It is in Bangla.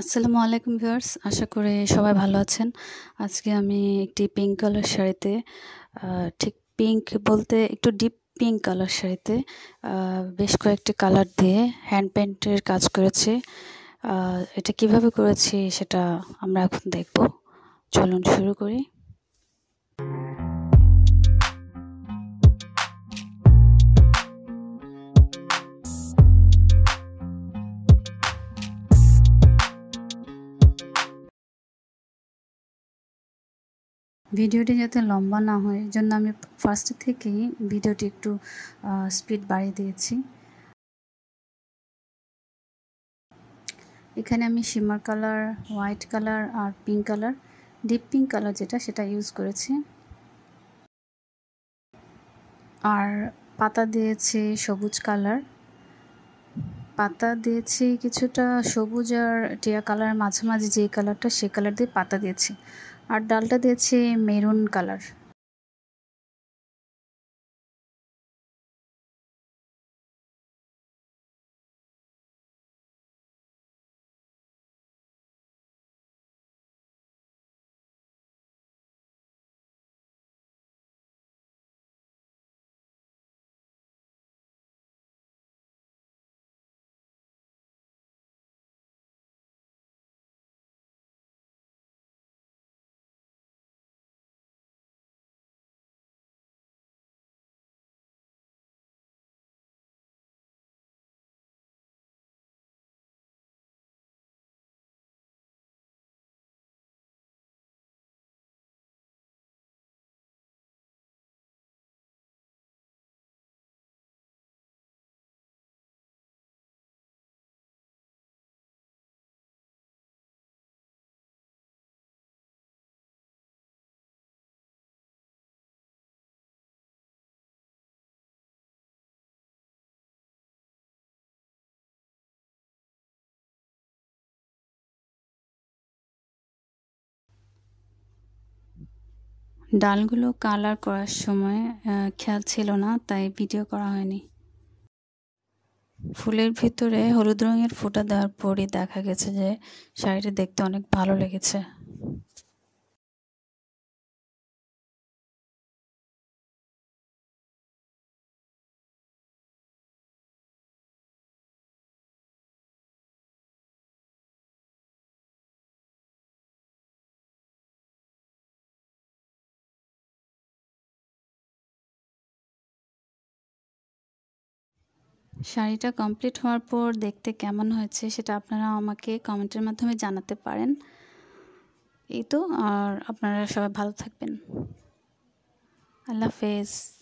আসসালামু আলাইকুম ভিউয়ার্স আশা করি সবাই ভালো আছেন আজকে আমি একটি পিঙ্ক কালার শাড়িতে ঠিক পিঙ্ক বলতে একটু ডিপ পিঙ্ক কালার শাড়িতে বেশ কয়েকটি কালার দিয়ে হ্যান্ড পেন্টের কাজ করেছি এটা কিভাবে করেছি সেটা আমরা এখন দেখব চলুন শুরু করি ভিডিওটি যাতে লম্বা না হয় জন্য আমি ফার্স্ট থেকেই ভিডিওটি একটু স্পিড বাড়িয়ে দিয়েছি এখানে আমি শিমার কালার হোয়াইট কালার আর pink colour deep pink colour যেটা সেটা ইউজ করেছি আর পাতা দিয়েছে সবুজ কালার পাতা দিয়েছি কিছুটা সবুজ আর টিয়া কালার মাঝামাঝি যে কালারটা সে কালার দিয়ে পাতা দিয়েছি আর ডালটা দিয়েছে মেরুন কালার ডালগুলো কালার করার সময় খেয়াল ছিল না তাই ভিডিও করা হয়নি ফুলের ভিতরে হলুদ রঙের ফোঁটা দেওয়ার পরই দেখা গেছে যে শাড়িটা দেখতে অনেক ভালো লেগেছে শাড়িটা কমপ্লিট হওয়ার পর দেখতে কেমন হয়েছে সেটা আপনারা আমাকে কমেন্টের মাধ্যমে জানাতে পারেন এই তো আর আপনারা সবাই ভালো থাকবেন আল্লাহ হাফেজ